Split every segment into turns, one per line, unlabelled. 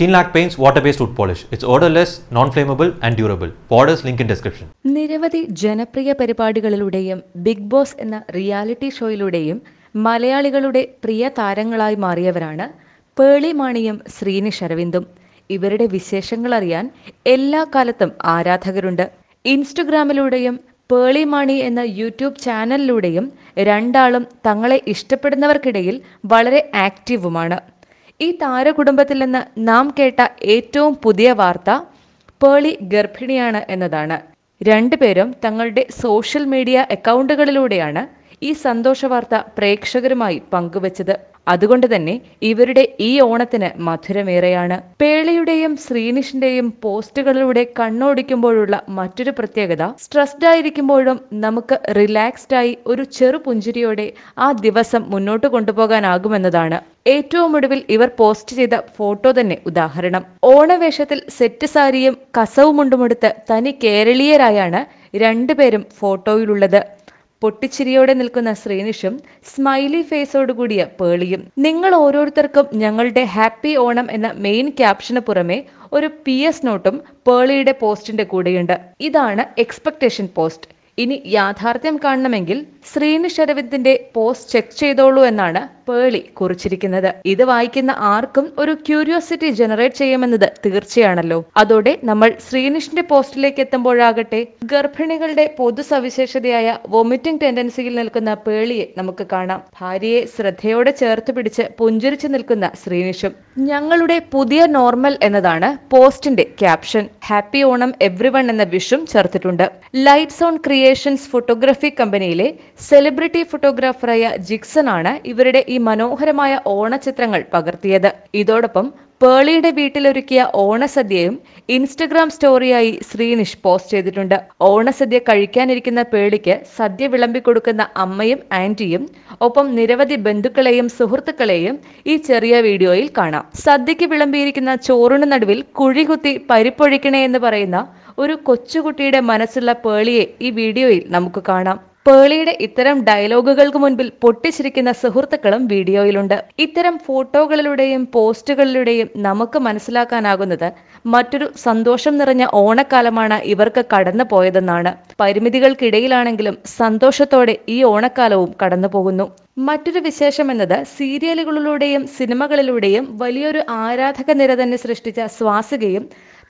ഷീൻലാക് paints water based wood polish it's odourless non flammable and durable orders link in description നിരവധി ജനപ്രിയ പരിപാടികളിലൂടെയും big boss എന്ന reality ഷോയിലൂടെയും മലയാളികളുടെ പ്രിയ താരങ്ങളായി മാറിയവരാണ് പേളി മാണിയും ശ്രീനിഷ് അരവിന്ദും ഇവരുടെ വിശേഷങ്ങൾ അറിയാൻ എല്ലാ കാലത്തും ആരാധകരുണ്ട് ഇൻസ്റ്റഗ്രാമിലൂടെയും പേളി മാണി എന്ന യൂട്യൂബ് ചാനലിലൂടെയും രണ്ടാളും തങ്ങളെ ഇഷ്ടപ്പെടുന്നവർക്കിടയിൽ വളരെ ആക്റ്റീവുമാണ് ഈ താരകുടുംബത്തിൽ നിന്ന് നാം കേട്ട ഏറ്റവും പുതിയ വാർത്ത പേളി ഗർഭിണിയാണ് എന്നതാണ് രണ്ടുപേരും തങ്ങളുടെ സോഷ്യൽ മീഡിയ അക്കൗണ്ടുകളിലൂടെയാണ് ഈ സന്തോഷ വാർത്ത പ്രേക്ഷകരുമായി പങ്കുവച്ചത് അതുകൊണ്ട് തന്നെ ഇവരുടെ ഈ ഓണത്തിന് മധുരമേറെയാണ് പേളിയുടെയും ശ്രീനിഷിന്റെയും പോസ്റ്റുകളിലൂടെ കണ്ണോടിക്കുമ്പോഴുള്ള മറ്റൊരു പ്രത്യേകത സ്ട്രെസ്ഡ് ആയിരിക്കുമ്പോഴും നമുക്ക് റിലാക്സ്ഡ് ആയി ഒരു ചെറു പുഞ്ചിരിയോടെ ആ ദിവസം മുന്നോട്ട് കൊണ്ടുപോകാനാകുമെന്നതാണ് ഏറ്റവും ഒടുവിൽ ഇവർ പോസ്റ്റ് ചെയ്ത ഫോട്ടോ തന്നെ ഉദാഹരണം ഓണവേഷത്തിൽ സെറ്റ് സാരിയും കസവുമുണ്ടുമെടുത്ത് തനി കേരളീയരായാണ് രണ്ടുപേരും ഫോട്ടോയിലുള്ളത് പൊട്ടിച്ചിരിയോടെ നിൽക്കുന്ന ശ്രീനിഷും സ്മൈലി കൂടിയ പേളിയും നിങ്ങൾ ഓരോരുത്തർക്കും ഞങ്ങളുടെ ഹാപ്പി ഓണം എന്ന മെയിൻ ക്യാപ്ഷന് പുറമെ ഒരു പി എസ് നോട്ടും പേളിയുടെ പോസ്റ്റിന്റെ കൂടെയുണ്ട് ഇതാണ് എക്സ്പെക്ടേഷൻ പോസ്റ്റ് ഇനി യാഥാർത്ഥ്യം കാണണമെങ്കിൽ ശ്രീനി അരവിന്ദിന്റെ പോസ്റ്റ് ചെക്ക് ചെയ്തോളൂ എന്നാണ് പേളി കുറിച്ചിരിക്കുന്നത് ഇത് വായിക്കുന്ന ആർക്കും ഒരു ക്യൂരിയോസിറ്റി ജനറേറ്റ് ചെയ്യുമെന്നത് തീർച്ചയാണല്ലോ അതോടെ നമ്മൾ ശ്രീനിഷിന്റെ പോസ്റ്റിലേക്ക് എത്തുമ്പോഴാകട്ടെ ഗർഭിണികളുടെ പൊതു സവിശേഷതയായ വൊമിറ്റിംഗ് ടെൻഡൻസിയിൽ നിൽക്കുന്ന പേളിയെ നമുക്ക് കാണാം ഭാര്യയെ ശ്രദ്ധയോടെ ചേർത്ത് പിടിച്ച് പുഞ്ചിരിച്ചു നിൽക്കുന്ന ശ്രീനിഷും ഞങ്ങളുടെ പുതിയ നോർമൽ എന്നതാണ് പോസ്റ്റിന്റെ ക്യാപ്ഷൻ ഹാപ്പി ഓണം എവ്രി എന്ന വിഷും ചേർത്തിട്ടുണ്ട് lights on create relations photography കമ്പനിയിലെ സെലിബ്രിറ്റി ഫോട്ടോഗ്രാഫറായ ജിക്സൺ ആണ് ഇവരുടെ ഈ മനോഹരമായ ഓണചിത്രങ്ങൾ പകർത്തിയത് ഇതോടൊപ്പം പേളിയുടെ വീട്ടിലൊരുക്കിയ ഓണസദ്യയും ഇൻസ്റ്റഗ്രാം സ്റ്റോറിയായി ശ്രീനിഷ് പോസ്റ്റ് ചെയ്തിട്ടുണ്ട് ഓണസദ്യ കഴിക്കാനിരിക്കുന്ന പേളിക്ക് സദ്യ വിളമ്പിക്കൊടുക്കുന്ന അമ്മയും ആന്റിയും ഒപ്പം നിരവധി ബന്ധുക്കളെയും സുഹൃത്തുക്കളെയും ഈ ചെറിയ വീഡിയോയിൽ കാണാം സദ്യയ്ക്ക് വിളമ്പിയിരിക്കുന്ന ചോറിനു നടുവിൽ കുഴികുത്തി പരിപ്പൊഴിക്കണേ എന്ന് പറയുന്ന ഒരു കൊച്ചുകുട്ടിയുടെ മനസ്സുള്ള പേളിയെ ഈ വീഡിയോയിൽ നമുക്ക് കാണാം പേളിയുടെ ഇത്തരം ഡയലോഗുകൾക്ക് മുൻപിൽ പൊട്ടിച്ചിരിക്കുന്ന സുഹൃത്തുക്കളും വീഡിയോയിലുണ്ട് ഇത്തരം ഫോട്ടോകളിലൂടെയും പോസ്റ്റുകളിലൂടെയും നമുക്ക് മനസ്സിലാക്കാനാകുന്നത് മറ്റൊരു സന്തോഷം നിറഞ്ഞ ഓണക്കാലമാണ് ഇവർക്ക് കടന്നു പോയതെന്നാണ് പരിമിതികൾക്കിടയിലാണെങ്കിലും സന്തോഷത്തോടെ ഈ ഓണക്കാലവും കടന്നു പോകുന്നു മറ്റൊരു വിശേഷം എന്നത് സീരിയലുകളിലൂടെയും സിനിമകളിലൂടെയും വലിയൊരു ആരാധക നിര തന്നെ സൃഷ്ടിച്ച സ്വാസികയും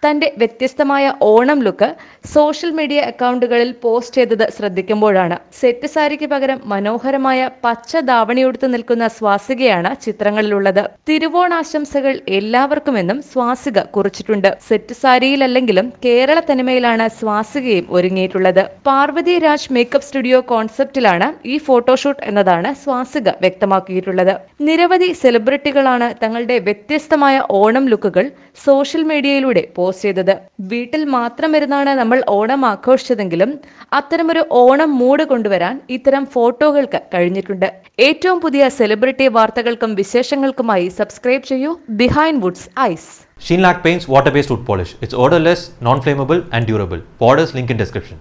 തന്റെ വ്യത്യസ്തമായ ഓണം ലുക്ക് സോഷ്യൽ മീഡിയ അക്കൗണ്ടുകളിൽ പോസ്റ്റ് ചെയ്തത് ശ്രദ്ധിക്കുമ്പോഴാണ് സെറ്റ് സാരിക്ക് പകരം മനോഹരമായ പച്ച ദാവണിയൊടുത്ത് നിൽക്കുന്ന സ്വാസികയാണ് ചിത്രങ്ങളിലുള്ളത് തിരുവോണാശംസകൾ എല്ലാവർക്കുമെന്നും സ്വാസിക കുറിച്ചിട്ടുണ്ട് സെറ്റ് സാരിയിലല്ലെങ്കിലും കേരള തനിമയിലാണ് സ്വാസികയും ഒരുങ്ങിയിട്ടുള്ളത് പാർവതി രാജ് മേക്കപ്പ് സ്റ്റുഡിയോ കോൺസെപ്റ്റിലാണ് ഈ ഫോട്ടോഷൂട്ട് എന്നതാണ് സ്വാസിക വ്യക്തമാക്കിയിട്ടുള്ളത് നിരവധി സെലിബ്രിറ്റികളാണ് തങ്ങളുടെ വ്യത്യസ്തമായ ഓണം ലുക്കുകൾ സോഷ്യൽ മീഡിയയിലൂടെ പോസ്റ്റ് ചെയ്തത് വീട്ടിൽ മാത്രം ഇരുന്നാണ് നമ്മൾ ഓണം ആഘോഷിച്ചതെങ്കിലും അത്തരമൊരു ഓണം മൂഡ് കൊണ്ടുവരാൻ ഇത്തരം ഫോട്ടോകൾക്ക് കഴിഞ്ഞിട്ടുണ്ട് ഏറ്റവും പുതിയ സെലിബ്രിറ്റി വാർത്തകൾക്കും വിശേഷങ്ങൾക്കുമായി സബ്സ്ക്രൈബ് ചെയ്യൂ behind woods ice Sheenlac paints water based wood polish it's odourless non flammable and durable orders link in description